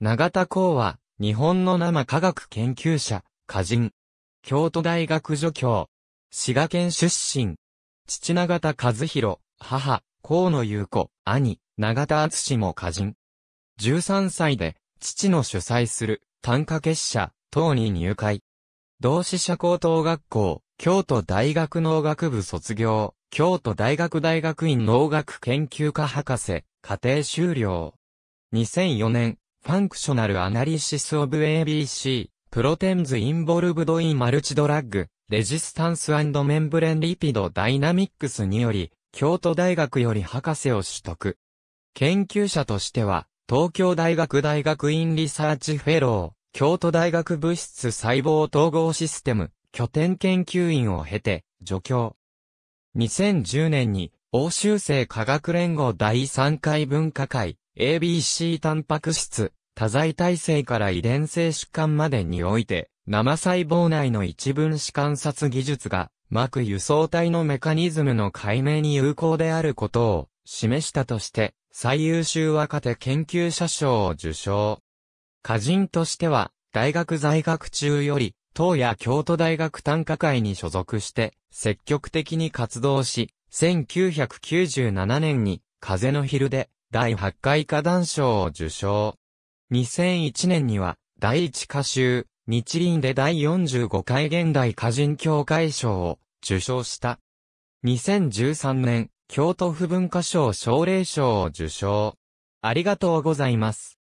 永田公は、日本の生科学研究者、歌人。京都大学助教。滋賀県出身。父永田和弘、母、河野優子、兄、永田敦も歌人。13歳で、父の主催する、短歌結社、等に入会。同志社高等学校、京都大学農学部卒業、京都大学大学院農学研究科博士、家庭修了。2004年、ファンクショナルアナリシスオブ ABC、プロテンズインボルブドインマルチドラッグ、レジスタンスメンブレンリピドダイナミックスにより、京都大学より博士を取得。研究者としては、東京大学大学院リサーチフェロー、京都大学物質細胞統合システム、拠点研究員を経て、助教。2010年に、欧州生科学連合第3回分科会、ABC タンパク質、多剤耐性から遺伝性疾患までにおいて、生細胞内の一分子観察技術が、膜輸送体のメカニズムの解明に有効であることを示したとして、最優秀若手研究者賞を受賞。歌人としては、大学在学中より、東野京都大学短科会に所属して、積極的に活動し、1997年に、風の昼で、第8回歌壇賞を受賞。2001年には、第1歌集、日輪で第45回現代歌人協会賞を受賞した。2013年、京都府文化賞奨励賞を受賞。ありがとうございます。